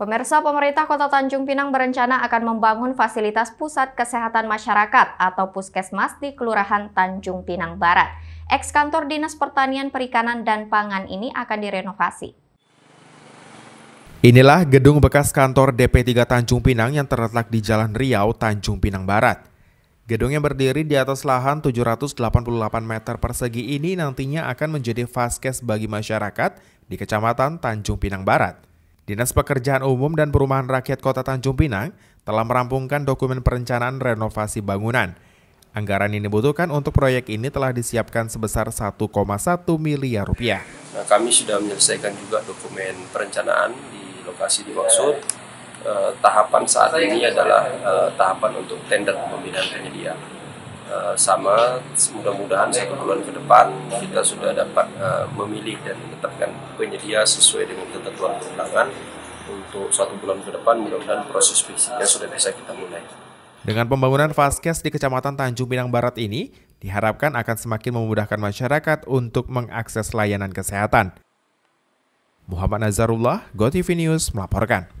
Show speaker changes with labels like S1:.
S1: Pemirsa pemerintah Kota Tanjung Pinang berencana akan membangun fasilitas pusat kesehatan masyarakat atau puskesmas di Kelurahan Tanjung Pinang Barat. Eks kantor Dinas Pertanian, Perikanan, dan Pangan ini akan direnovasi.
S2: Inilah gedung bekas kantor DP3 Tanjung Pinang yang terletak di Jalan Riau, Tanjung Pinang Barat. Gedung yang berdiri di atas lahan 788 meter persegi ini nantinya akan menjadi vaskes bagi masyarakat di Kecamatan Tanjung Pinang Barat. Dinas Pekerjaan Umum dan Perumahan Rakyat Kota Tanjung Pinang telah merampungkan dokumen perencanaan renovasi bangunan. Anggaran yang dibutuhkan untuk proyek ini telah disiapkan sebesar 1,1 miliar
S3: rupiah. Nah, kami sudah menyelesaikan juga dokumen perencanaan di lokasi dimaksud. Eh, tahapan saat ini adalah eh, tahapan untuk tender pembinaan penyedia. Eh, sama mudah-mudahan satu ya, bulan ke depan kita sudah dapat uh, memilih dan menetapkan penyedia sesuai dengan ketentuan perundangan untuk satu bulan ke depan mudah-mudahan proses fisiknya sudah bisa kita mulai.
S2: Dengan pembangunan vaskes di Kecamatan Tanjung Pinang Barat ini, diharapkan akan semakin memudahkan masyarakat untuk mengakses layanan kesehatan. Muhammad Nazarullah, GoTV News melaporkan.